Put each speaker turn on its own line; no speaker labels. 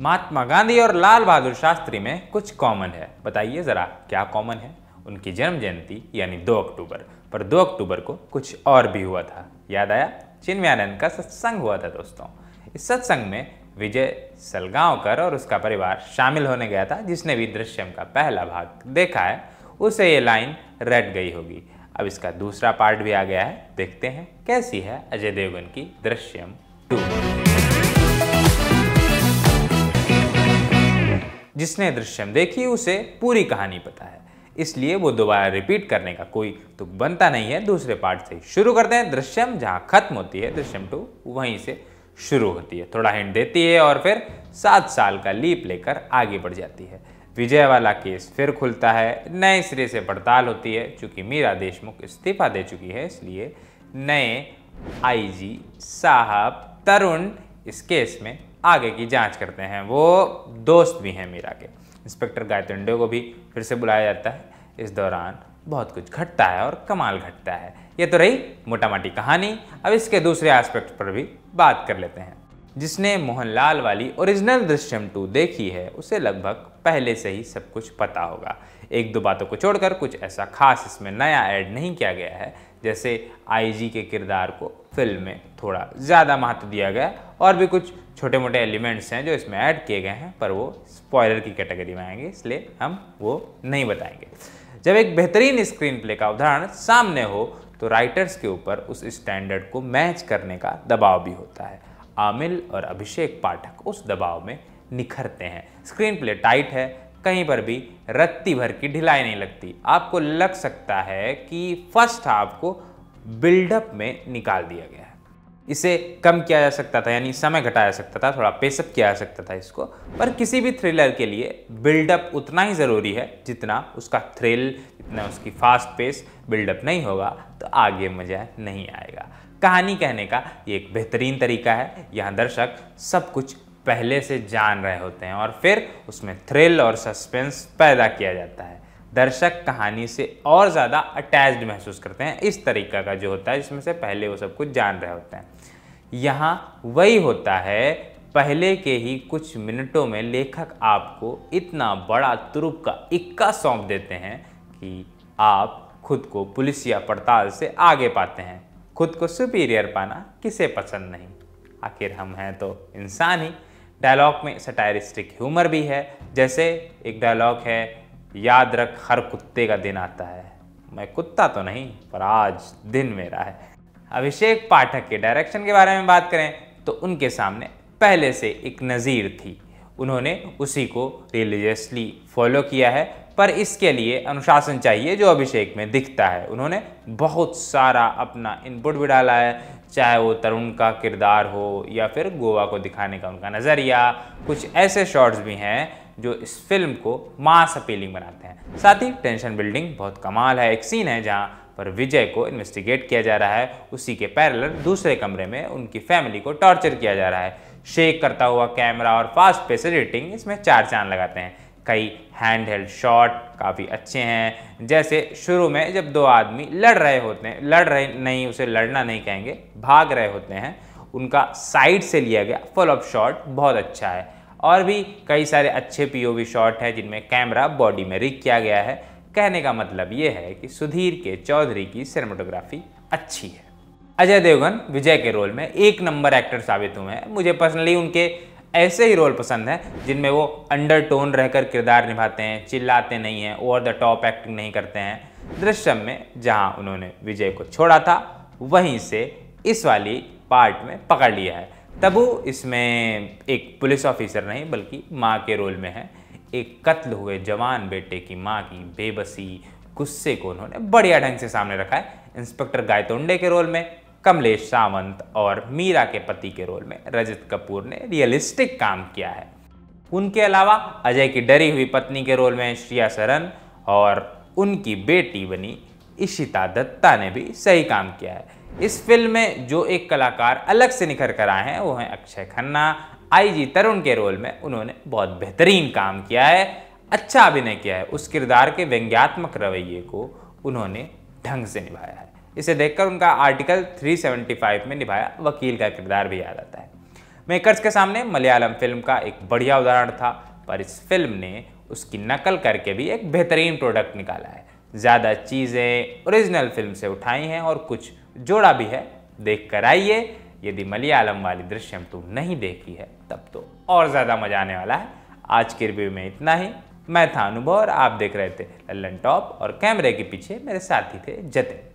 महात्मा गांधी और लाल बहादुर शास्त्री में कुछ कॉमन है बताइए ज़रा क्या कॉमन है उनकी जन्म जयंती यानी 2 अक्टूबर पर 2 अक्टूबर को कुछ और भी हुआ था याद आया चिन्मयानंद का सत्संग हुआ था दोस्तों इस सत्संग में विजय सलगांवकर और उसका परिवार शामिल होने गया था जिसने भी दृश्यम का पहला भाग देखा है उसे ये लाइन रट गई होगी अब इसका दूसरा पार्ट भी आ गया है देखते हैं कैसी है अजय देवगन की दृश्यम टू जिसने दृश्यम देखी उसे पूरी कहानी पता है इसलिए वो दोबारा रिपीट करने का कोई तो बनता नहीं है दूसरे पार्ट से शुरू करते हैं दृश्यम जहाँ खत्म होती है दृश्यम टू वहीं से शुरू होती है थोड़ा हिंट देती है और फिर सात साल का लीप लेकर आगे बढ़ जाती है विजय वाला केस फिर खुलता है नए सिरे से पड़ताल होती है चूँकि मीरा देशमुख इस्तीफा दे चुकी है इसलिए नए आईजी साहब तरुण इस केस में आगे की जांच करते हैं वो दोस्त भी हैं मीरा के इंस्पेक्टर गायतुंडे को भी फिर से बुलाया जाता है इस दौरान बहुत कुछ घटता है और कमाल घटता है ये तो रही मोटा माटी कहानी अब इसके दूसरे एस्पेक्ट पर भी बात कर लेते हैं जिसने मोहनलाल वाली ओरिजिनल दृश्यम टू देखी है उसे लगभग पहले से ही सब कुछ पता होगा एक दो बातों को छोड़कर कुछ ऐसा खास इसमें नया ऐड नहीं किया गया है जैसे आईजी के किरदार को फिल्म में थोड़ा ज़्यादा महत्व दिया गया और भी कुछ छोटे मोटे एलिमेंट्स हैं जो इसमें ऐड किए गए हैं पर वो स्पॉयलर की कैटेगरी में आएंगे इसलिए हम वो नहीं बताएंगे जब एक बेहतरीन स्क्रीन प्ले का उदाहरण सामने हो तो राइटर्स के ऊपर उस स्टैंडर्ड को मैच करने का दबाव भी होता है आमिल और अभिषेक पाठक उस दबाव में निखरते हैं स्क्रीन प्ले टाइट है कहीं पर भी रत्ती भर की ढिलाई नहीं लगती आपको लग सकता है कि फर्स्ट हाफ को बिल्डअप में निकाल दिया गया है इसे कम किया जा सकता था यानी समय घटाया जा सकता था थोड़ा पेशअप किया जा सकता था इसको पर किसी भी थ्रिलर के लिए बिल्डअप उतना ही ज़रूरी है जितना उसका थ्रिल जितना उसकी फास्ट पेस बिल्डअप नहीं होगा तो आगे मज़ा नहीं आएगा कहानी कहने का ये एक बेहतरीन तरीका है यहाँ दर्शक सब कुछ पहले से जान रहे होते हैं और फिर उसमें थ्रिल और सस्पेंस पैदा किया जाता है दर्शक कहानी से और ज़्यादा अटैच्ड महसूस करते हैं इस तरीका का जो होता है जिसमें से पहले वो सब कुछ जान रहे होते हैं यहाँ वही होता है पहले के ही कुछ मिनटों में लेखक आपको इतना बड़ा तुरुप का इक्का सौंप देते हैं कि आप खुद को पुलिस या पड़ताल से आगे पाते हैं खुद को सुपीरियर पाना किसे पसंद नहीं आखिर हम हैं तो इंसान ही डायलॉग में सटायरिस्टिक ह्यूमर भी है जैसे एक डायलॉग है याद रख हर कुत्ते का दिन आता है मैं कुत्ता तो नहीं पर आज दिन मेरा है अभिषेक पाठक के डायरेक्शन के बारे में बात करें तो उनके सामने पहले से एक नज़ीर थी उन्होंने उसी को रिलीजियसली फॉलो किया है पर इसके लिए अनुशासन चाहिए जो अभिषेक में दिखता है उन्होंने बहुत सारा अपना इनपुट भी डाला है चाहे वो तरुण का किरदार हो या फिर गोवा को दिखाने का उनका नज़रिया कुछ ऐसे शॉट्स भी हैं जो इस फिल्म को मास अपीलिंग बनाते हैं साथ ही टेंशन बिल्डिंग बहुत कमाल है एक सीन है जहाँ पर विजय को इन्वेस्टिगेट किया जा रहा है उसी के पैरल दूसरे कमरे में उनकी फैमिली को टॉर्चर किया जा रहा है शेक करता हुआ कैमरा और फास्ट पेस एडिटिंग इसमें चार चांद लगाते हैं कई हैंड हेल्ड शॉट काफ़ी अच्छे हैं जैसे शुरू में जब दो आदमी लड़ रहे होते हैं लड़ रहे नहीं उसे लड़ना नहीं कहेंगे भाग रहे होते हैं उनका साइड से लिया गया फुल ऑफ शॉट बहुत अच्छा है और भी कई सारे अच्छे पीओवी शॉट हैं जिनमें कैमरा बॉडी में रिक किया गया है कहने का मतलब ये है कि सुधीर के चौधरी की सिनेमाटोग्राफी अच्छी है अजय देवगन विजय के रोल में एक नंबर एक्टर साबित हुए हैं मुझे पर्सनली उनके ऐसे ही रोल पसंद हैं जिनमें वो अंडर टोन रहकर किरदार निभाते हैं चिल्लाते नहीं हैं ओवर द टॉप एक्टिंग नहीं करते हैं दृश्यम में जहाँ उन्होंने विजय को छोड़ा था वहीं से इस वाली पार्ट में पकड़ लिया है तबू इसमें एक पुलिस ऑफिसर नहीं बल्कि माँ के रोल में है एक कत्ल हुए जवान बेटे की माँ की बेबसी गुस्से को उन्होंने बढ़िया ढंग से सामने रखा है इंस्पेक्टर गायतोंडे के रोल में कमलेश सावंत और मीरा के पति के रोल में रजत कपूर ने रियलिस्टिक काम किया है उनके अलावा अजय की डरी हुई पत्नी के रोल में श्रिया सरन और उनकी बेटी बनी इशिता दत्ता ने भी सही काम किया है इस फिल्म में जो एक कलाकार अलग से निखर कर आए हैं वो हैं अक्षय खन्ना आईजी तरुण के रोल में उन्होंने बहुत बेहतरीन काम किया है अच्छा अभिनय किया है उस किरदार के व्यंग्यात्मक रवैये को उन्होंने ढंग से निभाया है इसे देखकर उनका आर्टिकल 375 में निभाया वकील का किरदार भी याद आता है मेकर्स के सामने मलयालम फिल्म का एक बढ़िया उदाहरण था पर इस फिल्म ने उसकी नकल करके भी एक बेहतरीन प्रोडक्ट निकाला है ज़्यादा चीज़ें ओरिजिनल फिल्म से उठाई हैं और कुछ जोड़ा भी है देख कर आइए यदि मलयालम वाली दृश्य तू नहीं देखी है तब तो और ज़्यादा मजा आने वाला है आज के रिव्यू में इतना ही मैं था अनुभव और आप देख रहे थे लल्लन टॉप और कैमरे के पीछे मेरे साथी थे जतिन